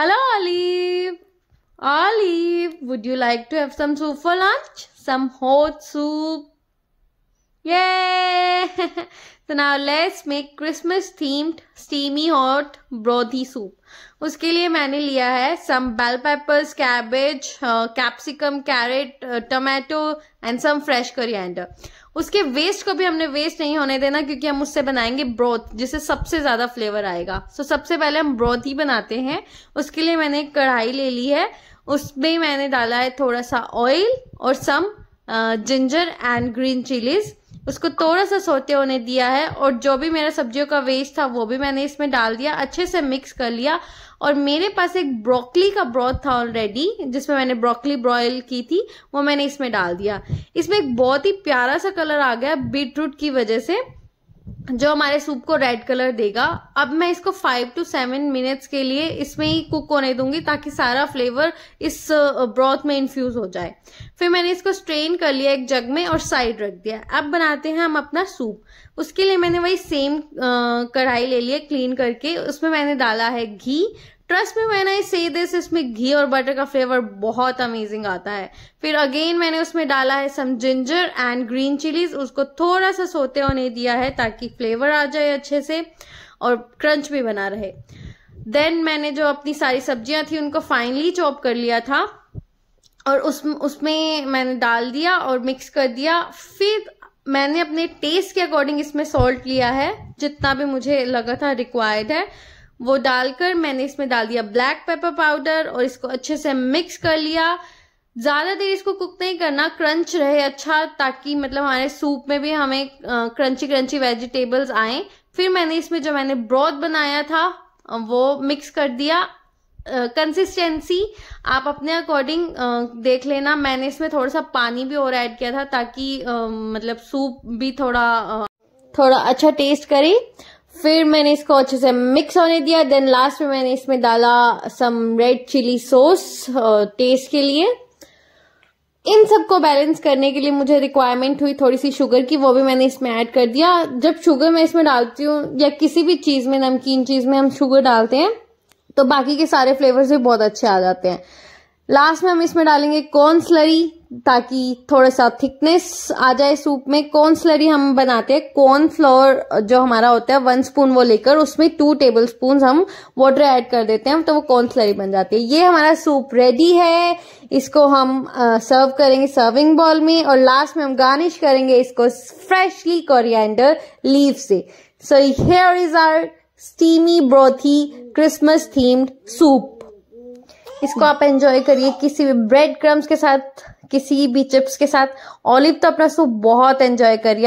Hello, Olive. Olive, would you like to have some soup for lunch? Some hot soup. Yay! तो now let's make Christmas themed steamy hot brothy soup उसके लिए मैंने लिया है some bell peppers cabbage capsicum carrot tomato and some fresh coriander उसके waste को भी हमने वेस्ट नहीं होने देना क्योंकि हम उससे बनाएंगे ब्रोथ जिससे सबसे ज़्यादा फ्लेवर आएगा सो so, सबसे पहले हम ब्रोथ ही बनाते हैं उसके लिए मैंने एक कढ़ाई ले ली है उसमें मैंने डाला है थोड़ा सा ऑयल और some ginger and green chillies उसको थोड़ा सा सोते होने दिया है और जो भी मेरा सब्जियों का वेस्ट था वो भी मैंने इसमें डाल दिया अच्छे से मिक्स कर लिया और मेरे पास एक ब्रोकली का ब्रॉथ था ऑलरेडी जिसमें मैंने ब्रोकली ब्रॉयल की थी वो मैंने इसमें डाल दिया इसमें एक बहुत ही प्यारा सा कलर आ गया बीटरूट की वजह से जो हमारे सूप को रेड कलर देगा अब मैं इसको फाइव टू सेवन मिनट्स के लिए इसमें ही कुक होने दूंगी ताकि सारा फ्लेवर इस ब्रॉथ में इन्फ्यूज हो जाए फिर मैंने इसको स्ट्रेन कर लिया एक जग में और साइड रख दिया अब बनाते हैं हम अपना सूप उसके लिए मैंने वही सेम कढ़ाई ले लिया क्लीन करके उसमें मैंने डाला है घी ट्रस्ट में मैंने आई से दिस इसमें घी और बटर का फ्लेवर बहुत अमेजिंग आता है फिर अगेन मैंने उसमें डाला है some ginger and green chillies उसको थोड़ा सा सोते होने दिया है ताकि फ्लेवर आ जाए अच्छे से और क्रंच भी बना रहे देन मैंने जो अपनी सारी सब्जियां थी उनको फाइनली चॉप कर लिया था और उस उसमें मैंने डाल दिया और मिक्स कर दिया फिर मैंने अपने टेस्ट के अकॉर्डिंग इसमें सॉल्ट लिया है जितना भी मुझे लगा था रिक्वायर्ड है वो डालकर मैंने इसमें डाल दिया ब्लैक पेपर पाउडर और इसको अच्छे से मिक्स कर लिया ज़्यादा देर इसको कुक नहीं करना क्रंच रहे अच्छा ताकि मतलब हमारे सूप में भी हमें क्रंची क्रंची वेजिटेबल्स आए फिर मैंने इसमें जो मैंने ब्रॉथ बनाया था वो मिक्स कर दिया कंसिस्टेंसी आप अपने अकॉर्डिंग देख लेना मैंने इसमें थोड़ा सा पानी भी और ऐड किया था ताकि uh, मतलब सूप भी थोड़ा uh, थोड़ा अच्छा टेस्ट करे फिर मैंने इसको अच्छे से मिक्स होने दिया देन लास्ट में मैंने इसमें डाला some red chilli sauce taste के लिए इन सबको बैलेंस करने के लिए मुझे रिक्वायरमेंट हुई थोड़ी सी शुगर की वो भी मैंने इसमें ऐड कर दिया जब शुगर मैं इसमें डालती हूँ या किसी भी चीज़ में नमकीन चीज़ में हम शुगर डालते हैं तो बाकी के सारे फ्लेवर्स भी बहुत अच्छे आ जाते हैं लास्ट में हम इसमें डालेंगे कॉर्न स्लरी ताकि थोड़ा सा थिकनेस आ जाए सूप में कॉर्न स्लरी हम बनाते हैं कॉर्न फ्लोर जो हमारा होता है वन स्पून वो लेकर उसमें टू टेबल स्पून हम वाटर ऐड कर देते हैं तो वो कॉर्न स्लरी बन जाती है ये हमारा सूप रेडी है इसको हम सर्व करेंगे सर्विंग बॉल में और लास्ट में हम गार्निश करेंगे इसको फ्रेशली कोरिएंडर लीव से so here is our steamy brothy Christmas themed soup इसको आप एंजॉय करिए किसी भी ब्रेड क्रम्स के साथ किसी भी चिप्स के साथ ऑलिव तो अपना सूप बहुत एंजॉय करिए